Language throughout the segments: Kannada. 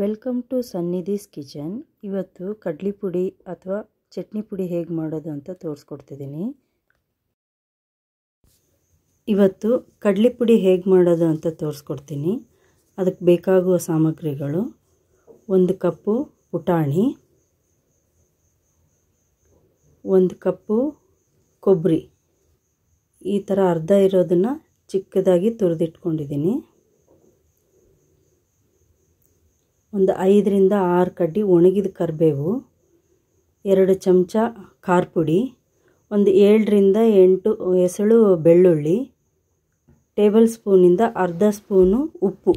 ವೆಲ್ಕಮ್ ಟು ಸನ್ನಿಧಿಸ್ ಕಿಚನ್ ಇವತ್ತು ಕಡ್ಲಿ ಪುಡಿ ಅಥವಾ ಚಟ್ನಿ ಪುಡಿ ಹೇಗೆ ಮಾಡೋದು ಅಂತ ತೋರಿಸ್ಕೊಡ್ತಿದ್ದೀನಿ ಇವತ್ತು ಕಡ್ಲಿ ಪುಡಿ ಹೇಗೆ ಮಾಡೋದು ಅಂತ ತೋರಿಸ್ಕೊಡ್ತೀನಿ ಅದಕ್ಕೆ ಬೇಕಾಗುವ ಸಾಮಗ್ರಿಗಳು ಒಂದು ಕಪ್ಪು ಪುಟಾಣಿ ಒಂದು ಕಪ್ಪು ಕೊಬ್ಬರಿ ಈ ಥರ ಅರ್ಧ ಇರೋದನ್ನು ಚಿಕ್ಕದಾಗಿ ತುರಿದಿಟ್ಕೊಂಡಿದ್ದೀನಿ ಒಂದು ಐದರಿಂದ ಆರು ಕಡ್ಡಿ ಒಣಗಿದ ಕರಿಬೇವು ಎರಡು ಚಮಚ ಖಾರ ಪುಡಿ ಒಂದು ಏಳರಿಂದ ಎಂಟು ಎಸಳು ಬೆಳ್ಳುಳ್ಳಿ ಟೇಬಲ್ ಸ್ಪೂನಿಂದ ಅರ್ಧ ಸ್ಪೂನು ಉಪ್ಪು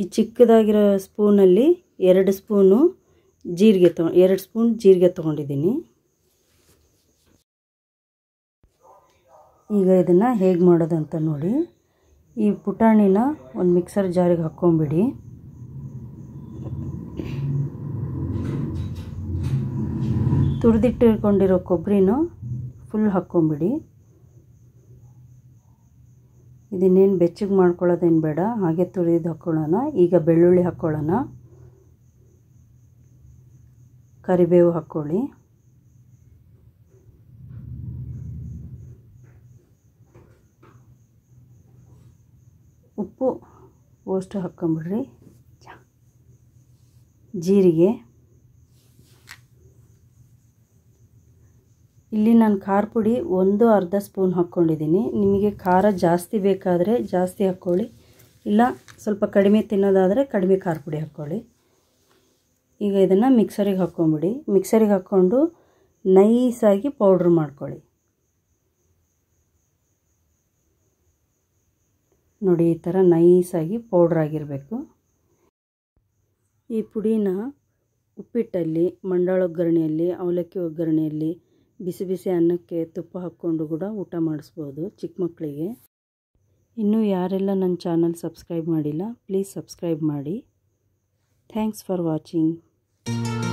ಈ ಚಿಕ್ಕದಾಗಿರೋ ಸ್ಪೂನಲ್ಲಿ ಎರಡು ಸ್ಪೂನು ಜೀರಿಗೆ ತೊ ಎರಡು ಸ್ಪೂನ್ ಜೀರಿಗೆ ತೊಗೊಂಡಿದ್ದೀನಿ ಈಗ ಇದನ್ನು ಹೇಗೆ ಮಾಡೋದಂತ ನೋಡಿ ಈ ಪುಟಾಣಿನ ಒಂದು ಮಿಕ್ಸರ್ ಜಾರಿಗೆ ಹಾಕ್ಕೊಂಬಿಡಿ ತುರಿದಿಟ್ಟಿರ್ಕೊಂಡಿರೋ ಕೊಬ್ಬರಿನ ಫುಲ್ ಹಾಕ್ಕೊಂಬಿಡಿ ಇದನ್ನೇನು ಬೆಚ್ಚಗೆ ಮಾಡ್ಕೊಳ್ಳೋದೇನು ಬೇಡ ಹಾಗೆ ತುರಿದು ಹಾಕ್ಕೊಳ್ಳೋಣ ಈಗ ಬೆಳ್ಳುಳ್ಳಿ ಹಾಕ್ಕೊಳ್ಳೋಣ ಕರಿಬೇವು ಹಾಕ್ಕೊಳ್ಳಿ ಉಪ್ಪು ಅಷ್ಟು ಹಾಕ್ಕೊಂಬಿಡ್ರಿ ಜೀರಿಗೆ ಇಲ್ಲಿ ನಾನು ಖಾರ ಪುಡಿ ಒಂದು ಅರ್ಧ ಸ್ಪೂನ್ ಹಾಕ್ಕೊಂಡಿದ್ದೀನಿ ನಿಮಗೆ ಖಾರ ಜಾಸ್ತಿ ಬೇಕಾದರೆ ಜಾಸ್ತಿ ಹಾಕ್ಕೊಳ್ಳಿ ಇಲ್ಲ ಸ್ವಲ್ಪ ಕಡಿಮೆ ತಿನ್ನೋದಾದರೆ ಕಡಿಮೆ ಖಾರ ಪುಡಿ ಹಾಕ್ಕೊಳ್ಳಿ ಈಗ ಇದನ್ನು ಮಿಕ್ಸರಿಗೆ ಹಾಕ್ಕೊಂಬಿಡಿ ಮಿಕ್ಸರಿಗೆ ಹಾಕ್ಕೊಂಡು ನೈಸಾಗಿ ಪೌಡ್ರ್ ಮಾಡ್ಕೊಳ್ಳಿ ನೋಡಿ ಈ ಥರ ನೈಸಾಗಿ ಪೌಡ್ರ್ ಆಗಿರಬೇಕು ಈ ಪುಡಿನ ಉಪ್ಪಿಟ್ಟಲ್ಲಿ ಮಂಡಾಳ ಒಗ್ಗರಣೆಯಲ್ಲಿ ಅವಲಕ್ಕಿ ಒಗ್ಗರಣೆಯಲ್ಲಿ ಬಿಸಿ ಬಿಸಿ ಅನ್ನಕ್ಕೆ ತುಪ್ಪ ಹಾಕ್ಕೊಂಡು ಕೂಡ ಊಟ ಮಾಡಿಸ್ಬೋದು ಚಿಕ್ಕ ಮಕ್ಕಳಿಗೆ ಇನ್ನೂ ಯಾರೆಲ್ಲ ನನ್ನ ಚಾನಲ್ ಸಬ್ಸ್ಕ್ರೈಬ್ ಮಾಡಿಲ್ಲ ಪ್ಲೀಸ್ ಸಬ್ಸ್ಕ್ರೈಬ್ ಮಾಡಿ ಥ್ಯಾಂಕ್ಸ್ ಫಾರ್ ವಾಚಿಂಗ್